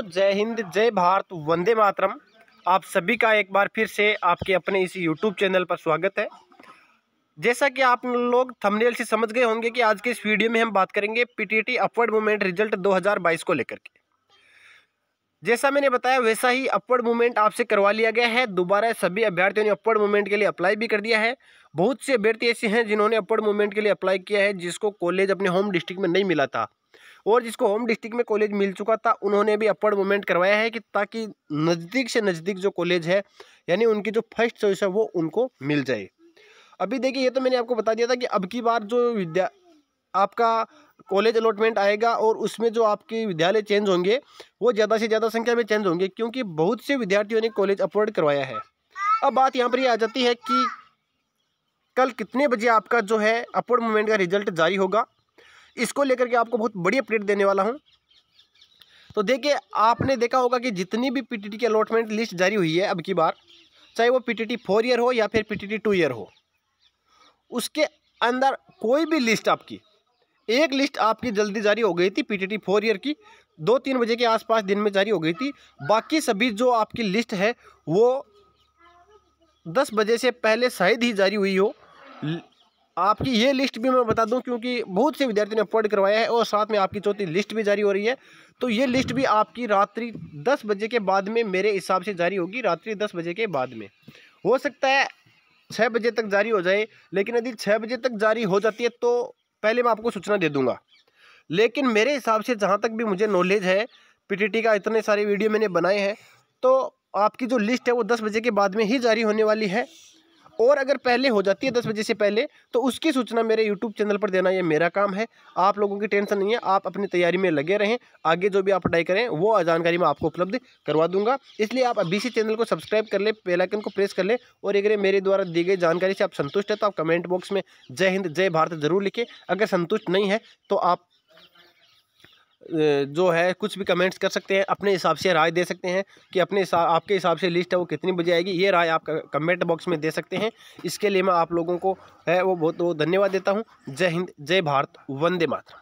जय हिंद जय भारत वंदे मातरम आप सभी का एक बार फिर से आपके अपने इस यूट्यूब चैनल पर स्वागत है जैसा कि आप लोग थंबनेल से समझ गए होंगे कि आज के इस वीडियो में हम बात करेंगे पीटीटी अपवर्ड मूवमेंट रिजल्ट 2022 को लेकर के जैसा मैंने बताया वैसा ही अपवर्ड मूवमेंट आपसे करवा लिया गया है दोबारा सभी अभ्यर्थियों ने अपवर्ड मूवमेंट के लिए अप्लाई भी कर दिया है बहुत से अभ्यर्थी ऐसे हैं जिन्होंने अपवर्ड मूवमेंट के लिए अप्लाई किया है जिसको कॉलेज अपने होम डिस्ट्रिक्ट में नहीं मिला था और जिसको होम डिस्ट्रिक्ट में कॉलेज मिल चुका था उन्होंने भी अपवर्ड मूवमेंट करवाया है कि ताकि नज़दीक से नज़दीक जो कॉलेज है यानी उनकी जो फर्स्ट चॉइस है वो उनको मिल जाए अभी देखिए ये तो मैंने आपको बता दिया था कि अब की बार जो विद्या आपका कॉलेज अलॉटमेंट आएगा और उसमें जो आपके विद्यालय चेंज होंगे वो ज़्यादा से ज़्यादा संख्या में चेंज होंगे क्योंकि बहुत से विद्यार्थियों ने कॉलेज अपवर्ड करवाया है अब बात यहाँ पर ये आ जाती है कि कल कितने बजे आपका जो है अपवर्ड मूवमेंट का रिजल्ट जारी होगा इसको लेकर के आपको बहुत बड़ी अपडेट देने वाला हूँ तो देखिए आपने देखा होगा कि जितनी भी पी की अलॉटमेंट लिस्ट जारी हुई है अब की बार चाहे वो पी फोर ईयर हो या फिर पी टू ईयर हो उसके अंदर कोई भी लिस्ट आपकी एक लिस्ट आपकी जल्दी जारी हो गई थी टी फोर ईयर की दो तीन बजे के आसपास दिन में जारी हो गई थी बाकी सभी जो आपकी लिस्ट है वो दस बजे से पहले शायद ही जारी हुई हो आपकी ये लिस्ट भी मैं बता दूं क्योंकि बहुत से विद्यार्थियों ने अपलोड करवाया है और साथ में आपकी चौथी लिस्ट भी जारी हो रही है तो ये लिस्ट भी आपकी रात्रि दस बजे के बाद में मेरे हिसाब से जारी होगी रात्रि दस बजे के बाद में हो सकता है छः बजे तक जारी हो जाए लेकिन यदि छः बजे तक जारी हो जाती है तो पहले मैं आपको सूचना दे दूँगा लेकिन मेरे हिसाब से जहाँ तक भी मुझे नॉलेज है पी का इतने सारे वीडियो मैंने बनाए हैं तो आपकी जो लिस्ट है वो दस बजे के बाद में ही जारी होने वाली है और अगर पहले हो जाती है दस बजे से पहले तो उसकी सूचना मेरे यूट्यूब चैनल पर देना ये मेरा काम है आप लोगों की टेंशन नहीं है आप अपनी तैयारी में लगे रहें आगे जो भी आप पढ़ाई करें वो जानकारी मैं आपको उपलब्ध करवा दूंगा इसलिए आप अभी से चैनल को सब्सक्राइब कर ले पेलाइकन को प्रेस कर ले और अगर मेरे द्वारा दी गई जानकारी से आप संतुष्ट है तो आप कमेंट बॉक्स में जय हिंद जय भारत जरूर लिखें अगर संतुष्ट नहीं है तो आप जो है कुछ भी कमेंट्स कर सकते हैं अपने हिसाब से राय दे सकते हैं कि अपने हिसाब आपके हिसाब से लिस्ट है वो कितनी बजे आएगी ये राय आप कमेंट बॉक्स में दे सकते हैं इसके लिए मैं आप लोगों को है वो बहुत बहुत धन्यवाद देता हूँ जय हिंद जय भारत वंदे मातरम